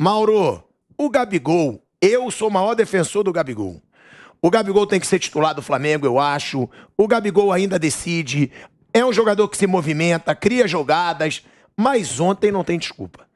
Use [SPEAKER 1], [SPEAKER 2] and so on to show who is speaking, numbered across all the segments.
[SPEAKER 1] Mauro, o Gabigol, eu sou o maior defensor do Gabigol. O Gabigol tem que ser titular do Flamengo, eu acho. O Gabigol ainda decide. É um jogador que se movimenta, cria jogadas, mas ontem não tem desculpa.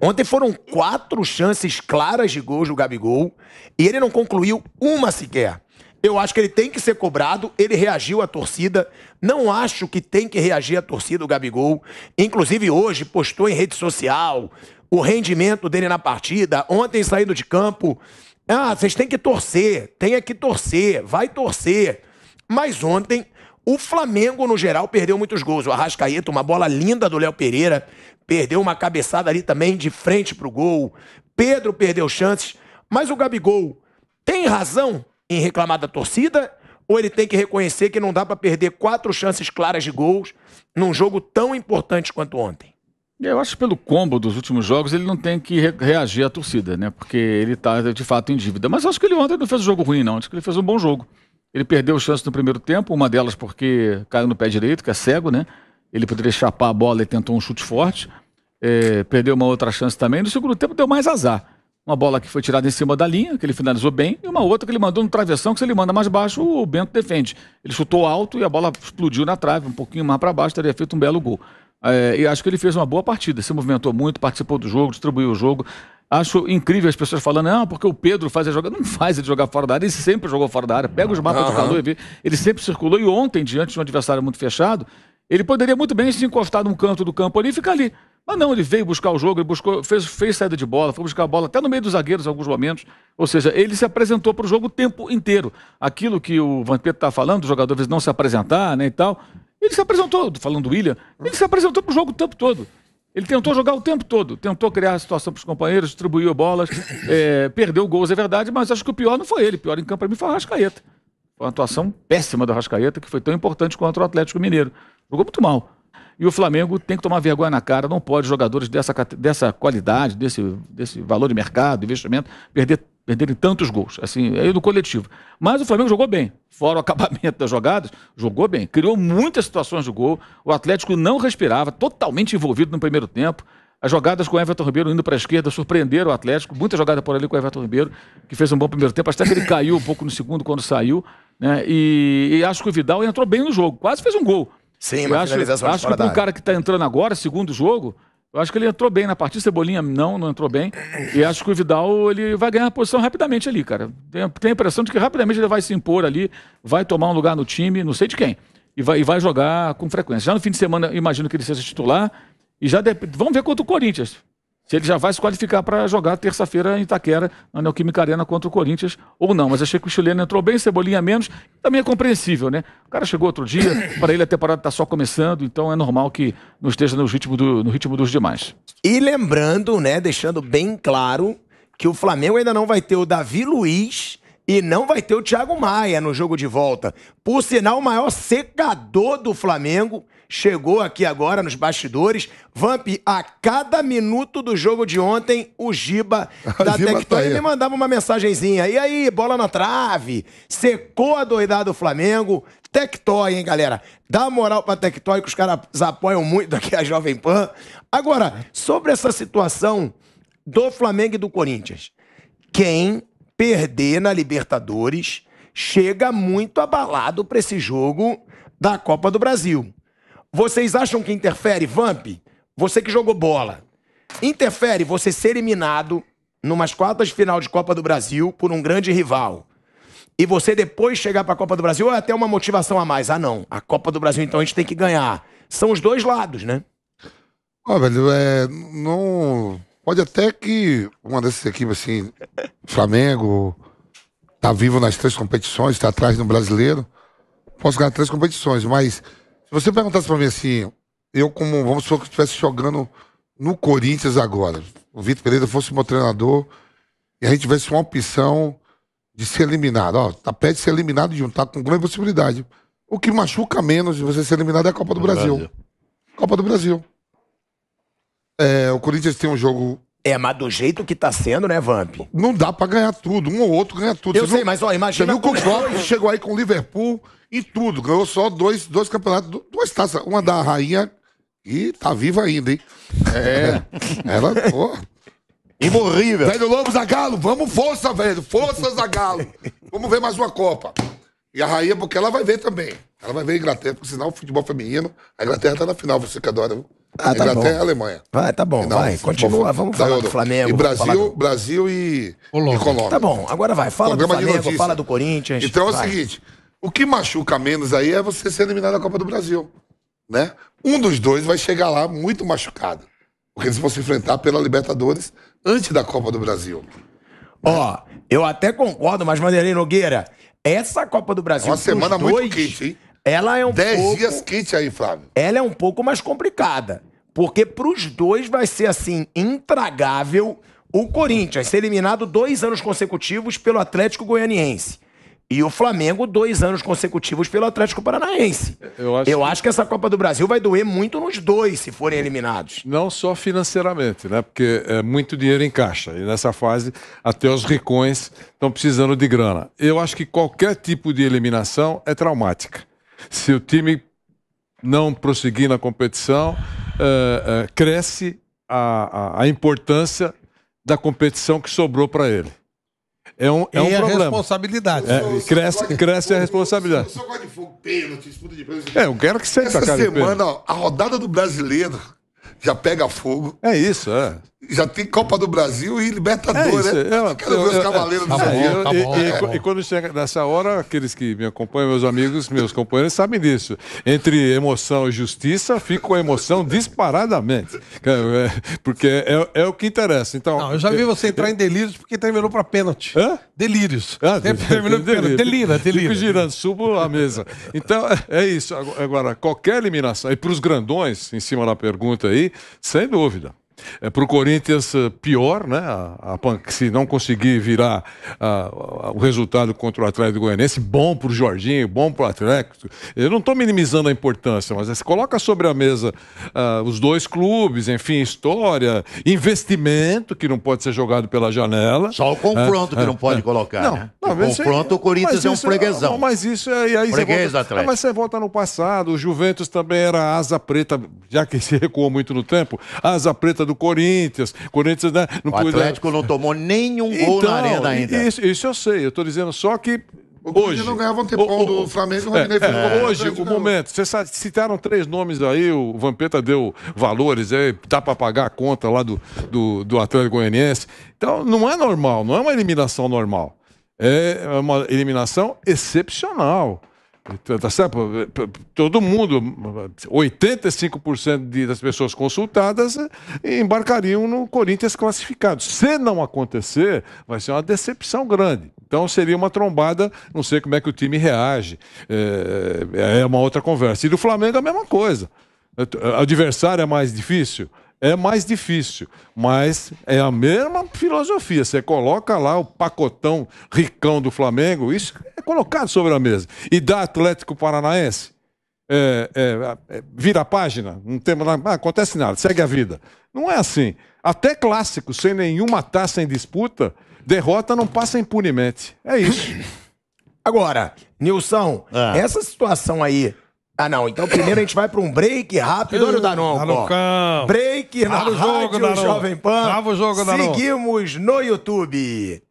[SPEAKER 1] Ontem foram quatro chances claras de gols do Gabigol e ele não concluiu uma sequer. Eu acho que ele tem que ser cobrado, ele reagiu à torcida. Não acho que tem que reagir à torcida o Gabigol. Inclusive hoje postou em rede social, o rendimento dele na partida, ontem saindo de campo. Ah, vocês têm que torcer, tem que torcer, vai torcer. Mas ontem, o Flamengo, no geral, perdeu muitos gols. O Arrascaeta, uma bola linda do Léo Pereira, perdeu uma cabeçada ali também de frente para o gol. Pedro perdeu chances, mas o Gabigol tem razão em reclamar da torcida ou ele tem que reconhecer que não dá para perder quatro chances claras de gols num jogo tão importante quanto ontem?
[SPEAKER 2] Eu acho que pelo combo dos últimos jogos ele não tem que re reagir à torcida, né? Porque ele está de fato em dívida. Mas acho que ele ontem não fez um jogo ruim, não. Acho que ele fez um bom jogo. Ele perdeu chances no primeiro tempo, uma delas porque caiu no pé direito, que é cego, né? Ele poderia chapar a bola e tentou um chute forte. É, perdeu uma outra chance também. No segundo tempo deu mais azar. Uma bola que foi tirada em cima da linha, que ele finalizou bem, e uma outra que ele mandou no travessão, que se ele manda mais baixo, o Bento defende. Ele chutou alto e a bola explodiu na trave, um pouquinho mais para baixo, teria feito um belo gol. É, e acho que ele fez uma boa partida, se movimentou muito, participou do jogo, distribuiu o jogo. Acho incrível as pessoas falando, não, ah, porque o Pedro faz a jogada. Não faz ele jogar fora da área, ele sempre jogou fora da área. Pega os mapas uhum. de calor e vê. Ele sempre circulou. E ontem, diante de um adversário muito fechado, ele poderia muito bem se encostar num canto do campo ali e ficar ali. Mas não, ele veio buscar o jogo, ele buscou, fez, fez saída de bola, foi buscar a bola até no meio dos zagueiros em alguns momentos. Ou seja, ele se apresentou para o jogo o tempo inteiro. Aquilo que o Vampeta está falando, o jogador às vezes não se apresentar né, e tal, ele se apresentou, falando do William, ele se apresentou para o jogo o tempo todo. Ele tentou jogar o tempo todo, tentou criar a situação para os companheiros, distribuiu bolas, é, perdeu gols, é verdade, mas acho que o pior não foi ele. O pior em campo para mim foi o Arrascaeta. Foi uma atuação péssima do Arrascaeta, que foi tão importante contra o Atlético Mineiro. Jogou muito mal. E o Flamengo tem que tomar vergonha na cara, não pode jogadores dessa, dessa qualidade, desse, desse valor de mercado, investimento, perder perderem tantos gols, assim, aí é do coletivo. Mas o Flamengo jogou bem, fora o acabamento das jogadas, jogou bem, criou muitas situações de gol, o Atlético não respirava, totalmente envolvido no primeiro tempo. As jogadas com o Everton Ribeiro indo para a esquerda surpreenderam o Atlético, muita jogada por ali com o Everton Ribeiro, que fez um bom primeiro tempo, até que ele caiu um pouco no segundo quando saiu, né? E, e acho que o Vidal entrou bem no jogo, quase fez um gol. Sim, mas acho, acho que para um cara que está entrando agora, segundo jogo, eu acho que ele entrou bem na partida, Cebolinha não, não entrou bem. E acho que o Vidal ele vai ganhar a posição rapidamente ali, cara. Tem a impressão de que rapidamente ele vai se impor ali, vai tomar um lugar no time, não sei de quem. E vai, e vai jogar com frequência. Já no fim de semana, imagino que ele seja titular. E já de... vamos ver contra o Corinthians se ele já vai se qualificar para jogar terça-feira em Itaquera, na Neoquímica Arena contra o Corinthians, ou não. Mas achei que o chileno entrou bem, Cebolinha menos, também é compreensível, né? O cara chegou outro dia, para ele a temporada está só começando, então é normal que não esteja no ritmo, do, no ritmo dos demais. E lembrando, né, deixando bem
[SPEAKER 1] claro, que o Flamengo ainda não vai ter o Davi Luiz e não vai ter o Thiago Maia no jogo de volta. Por sinal, o maior secador do Flamengo chegou aqui agora nos bastidores. Vamp, a cada minuto do jogo de ontem, o Giba a da Tectoy tá me mandava uma mensagenzinha. E aí, bola na trave, secou a doidada do Flamengo. Tectoy, hein, galera? Dá moral pra Tectoy, que os caras apoiam muito aqui a Jovem Pan. Agora, sobre essa situação do Flamengo e do Corinthians. Quem perder na Libertadores chega muito abalado para esse jogo da Copa do Brasil. Vocês acham que interfere, Vamp? Você que jogou bola. Interfere você ser eliminado numas quartas de final de Copa do Brasil por um grande rival. E você depois chegar para a Copa do Brasil, ou é até uma motivação a mais. Ah, não. A Copa do Brasil, então, a gente tem que ganhar. São os dois lados,
[SPEAKER 3] né? Ah, velho, é, não, Pode até que uma dessas equipes, assim, Flamengo, tá vivo nas três competições, tá atrás do brasileiro, posso ganhar três competições, mas se você perguntasse para mim assim, eu como, vamos supor que estivesse jogando no Corinthians agora, o Vitor Pereira fosse meu treinador e a gente tivesse uma opção de ser eliminado, ó, tá perto de ser eliminado de um tá com grande possibilidade. O que machuca menos de você ser eliminado é a Copa do Brasil. É Brasil. Copa do Brasil.
[SPEAKER 1] É, o Corinthians tem um jogo é, mas do jeito que tá sendo, né, Vamp?
[SPEAKER 3] Não dá para ganhar tudo. Um ou outro ganha tudo. Eu Você sei, viu? mas ó, imagina. Você viu que o Klopp chegou aí com o Liverpool e tudo. Ganhou só dois, dois campeonatos, duas taças. Uma da rainha e tá viva ainda, hein? É. Ela. Oh. Imorrível. Velho Lobo Zagalo, vamos força, velho. Força, Zagalo. Vamos ver mais uma Copa. E a rainha, porque ela vai ver também. Ela vai ver a Inglaterra, porque senão o futebol feminino, a Inglaterra tá na final, você que adora, viu? Ah, tá Inglaterra bom. e Alemanha. Vai,
[SPEAKER 1] tá bom, vai. Continua, vamos falar do Flamengo. E Brasil,
[SPEAKER 3] do... Brasil e Colômbia. e Colômbia. Tá bom, agora vai. Fala Programa do Flamengo, fala do Corinthians. Então é o seguinte, o que machuca menos aí é você ser eliminado da Copa do Brasil, né? Um dos dois vai chegar lá muito machucado. Porque eles vão se enfrentar pela Libertadores antes da
[SPEAKER 1] Copa do Brasil. Ó, oh, eu até concordo, mas Vanderlei Nogueira, essa Copa do Brasil... É uma semana dois, muito quente, hein? Ela é um Dez pouco... dias quente aí, Flávio. Ela é um pouco mais complicada. Porque para os dois vai ser assim, intragável o Corinthians ser eliminado dois anos consecutivos pelo Atlético Goianiense. E o Flamengo, dois anos consecutivos pelo Atlético Paranaense. Eu acho, Eu acho que... que essa Copa do Brasil vai doer muito
[SPEAKER 4] nos dois se forem eliminados. Não só financeiramente, né? Porque é muito dinheiro em caixa. E nessa fase, até os ricões estão precisando de grana. Eu acho que qualquer tipo de eliminação é traumática. Se o time não prosseguir na competição eh, eh, cresce a, a, a, importância da competição que sobrou para ele. É um, é e um a problema.
[SPEAKER 3] responsabilidade. É, cresce, cresce a
[SPEAKER 4] responsabilidade. Só gosta de fogo, pênalti, disputa de pênalti. É, eu quero que seja, Essa semana,
[SPEAKER 3] ó, a rodada do brasileiro já pega fogo. É isso, é. Já tem Copa do Brasil e Libertadores, é isso, Eu, né? é, quero ver os cavaleiros tá do futebol. Tá tá
[SPEAKER 4] e quando chega nessa hora, aqueles que me acompanham, meus amigos, meus companheiros, sabem disso. Entre emoção e justiça, fica a emoção disparadamente. É, é, porque é, é, o que interessa. Então, Não, eu já vi você entrar em delírios porque terminou para pênalti. Hã? Delírios. Ah, terminou delírio. Delira, delira. Fico girando, subo a mesa. Então, é isso. Agora, qualquer eliminação, e para os grandões, em cima da pergunta aí, sem dúvida. É, para o Corinthians, eh, pior, né? A, a, se não conseguir virar a, o resultado contra o Atlético Goianiense, bom para o Jorginho, bom para o Atlético. Eu não estou minimizando a importância, mas é, se coloca sobre a mesa ah, os dois clubes, enfim, história, investimento que não pode ser jogado pela janela. Só o confronto é, que é, não pode colocar. Não, né? Talvez confronto, o Corinthians é um é- freguesão. Mas isso é. E aí Freguês, você volta, ah, mas você volta no passado. O Juventus também era asa preta, já que se recuou muito no tempo. Asa preta do Corinthians. Corinthians, né, não o Atlético não tomou nenhum gol então, na arena ainda. Isso, isso eu sei. Eu estou dizendo só que Hoje. não
[SPEAKER 3] ganhava um tempão o, do Flamengo. É, é, hoje, o
[SPEAKER 4] momento. Vocês citaram três nomes aí, o Vampeta deu valores, é, dá para pagar a conta lá do, do, do Atlético Goianiense. Então, não é normal, não é uma eliminação normal é uma eliminação excepcional. Então, tá certo? É, todo mundo, 85% das pessoas consultadas é, embarcariam no Corinthians classificado. Se não acontecer, vai ser uma decepção grande. Então seria uma trombada, não sei como é que o time reage. É, é uma outra conversa. E do Flamengo a mesma coisa. O adversário é mais difícil? é mais difícil, mas é a mesma filosofia. Você coloca lá o pacotão ricão do Flamengo, isso é colocado sobre a mesa. E dá Atlético Paranaense, é, é, é, vira a página, não tem nada, ah, acontece nada, segue a vida. Não é assim. Até clássico, sem nenhuma taça em disputa, derrota não passa impunemente. É isso. Agora,
[SPEAKER 1] Nilson, ah. essa situação aí ah, não. Então primeiro a gente vai para um break rápido. Olha o Danon, ó Break na jogo rádio Jovem Pan. o jogo, Danon. Seguimos no YouTube.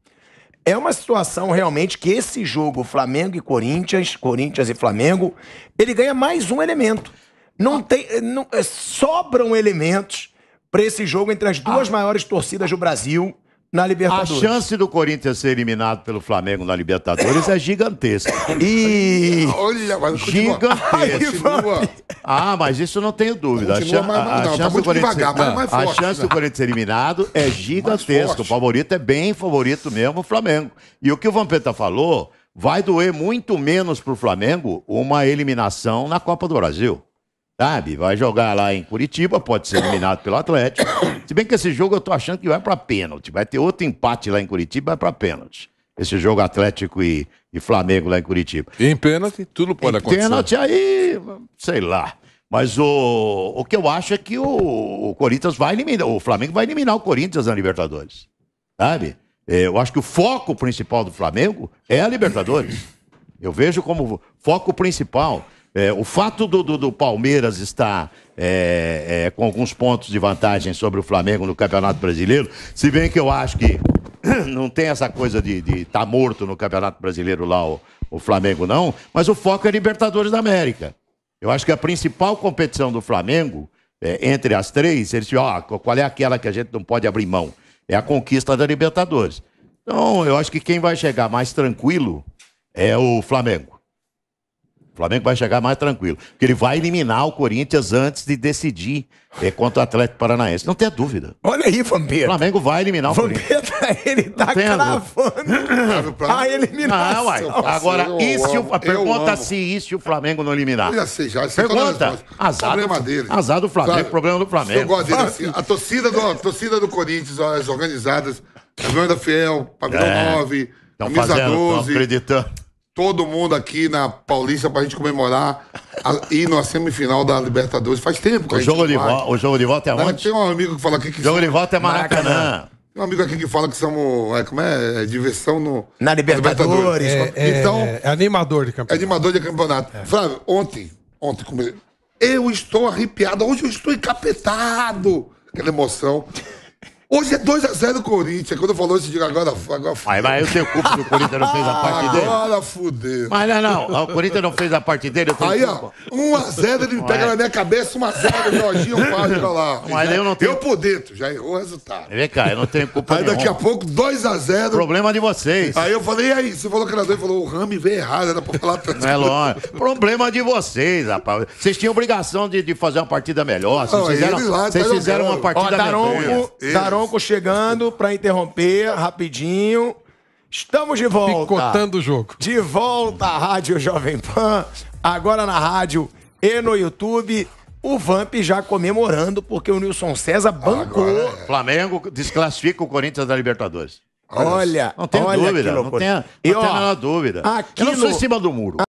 [SPEAKER 1] É uma situação realmente que esse jogo, Flamengo e Corinthians, Corinthians e Flamengo, ele ganha mais um elemento. Não ah. tem, não, é, sobram elementos para esse jogo entre as duas ah. maiores torcidas do Brasil na Libertadores. A
[SPEAKER 5] chance do Corinthians ser eliminado pelo Flamengo na Libertadores é gigantesca. E olha, mas gigantesca. Ah, mas isso não tenho dúvida. Continua, a, tá chance é ah, né? do Corinthians ser eliminado é gigantesca. O favorito é bem favorito mesmo, o Flamengo. E o que o Vampeta falou, vai doer muito menos pro Flamengo uma eliminação na Copa do Brasil. Sabe? Vai jogar lá em Curitiba, pode ser eliminado pelo Atlético. Se bem que esse jogo eu tô achando que vai para pênalti. Vai ter outro empate lá em Curitiba, vai para pênalti. Esse jogo Atlético e, e, Flamengo lá em Curitiba. E em pênalti, tudo pode em acontecer. Pênalti aí, sei lá. Mas o, o que eu acho é que o, o Corinthians vai eliminar, o Flamengo vai eliminar o Corinthians na Libertadores. Sabe? É, eu acho que o foco principal do Flamengo é a Libertadores. Eu vejo como foco principal. É, o fato do, do, do Palmeiras estar é, é, com alguns pontos de vantagem sobre o Flamengo no Campeonato Brasileiro, se bem que eu acho que não tem essa coisa de estar tá morto no Campeonato Brasileiro lá o, o Flamengo, não, mas o foco é Libertadores da América. Eu acho que a principal competição do Flamengo, é, entre as três, eles dizem, ó, qual é aquela que a gente não pode abrir mão? É a conquista da Libertadores. Então, eu acho que quem vai chegar mais tranquilo é o Flamengo. O Flamengo vai chegar mais tranquilo. Porque ele vai eliminar o Corinthians antes de decidir é, contra o Atlético Paranaense. Não tem dúvida. Olha aí, Vampeta. O Flamengo vai eliminar o Vampeta, Corinthians.
[SPEAKER 1] ele tá cravando a eliminação. Ah, uai. Agora, e se o, a pergunta se
[SPEAKER 3] e o Flamengo não eliminar?
[SPEAKER 1] Eu
[SPEAKER 5] já sei, já sei. É pergunta. Azar problema do, dele. Azar do Flamengo, problema do Flamengo. Eu gosto dele, assim,
[SPEAKER 3] a, torcida do, a torcida do Corinthians, as organizadas, a da Fiel, Pavilhão é, 9, Camisa fazendo, 12. Estão acreditando todo mundo aqui na Paulista pra gente comemorar a, ir na semifinal da Libertadores. Faz tempo que o a gente jogo de volta, O jogo de volta é Mas onde? Tem um amigo que fala aqui que... O jogo de volta é Maracanã. Maracanã. Tem um amigo aqui que fala que somos. É, como é? é diversão no. Na Libertadores. Libertadores. É, então, é, é, é, animador de campeonato. É animador de campeonato. É. Flávio, ontem, ontem comigo, eu estou arrepiado. Hoje eu estou encapetado. Aquela emoção. Hoje é 2x0 o Corinthians. Quando falou isso, eu digo agora, agora fudeu.
[SPEAKER 5] Aí vai o seu culpa que o Corinthians não fez a parte dele. Agora
[SPEAKER 3] fudeu. Mas não, não. O Corinthians não fez a parte dele. Aí, culpa. ó. 1x0 ele pega na minha cabeça, 1x0 o Jorginho Olha lá. Mas eu não tenho. Eu por dentro, já errou o resultado.
[SPEAKER 5] Vem cá, eu não tenho culpa Aí daqui a
[SPEAKER 3] pouco, 2x0. Problema de vocês. Aí eu falei, e aí? Você falou que era dois, falou, o Rami veio errado, era pra falar tanto.
[SPEAKER 5] Não é lógico. Problema de vocês, rapaz. Vocês tinham obrigação de, de fazer uma partida melhor.
[SPEAKER 1] Vocês fizeram, lá, vocês tá fizeram uma partida melhor. Daronco, Daronco chegando para interromper rapidinho. Estamos de volta. Picotando o jogo. De volta à Rádio Jovem Pan, agora na rádio e no YouTube. O Vamp já comemorando, porque o Nilson César bancou.
[SPEAKER 5] É. Flamengo desclassifica o Corinthians da Libertadores.
[SPEAKER 1] Olha, olha,
[SPEAKER 5] não tem dúvida, não tem, não e, ó, a menor dúvida. Aqui Eu não no... sou em cima do muro.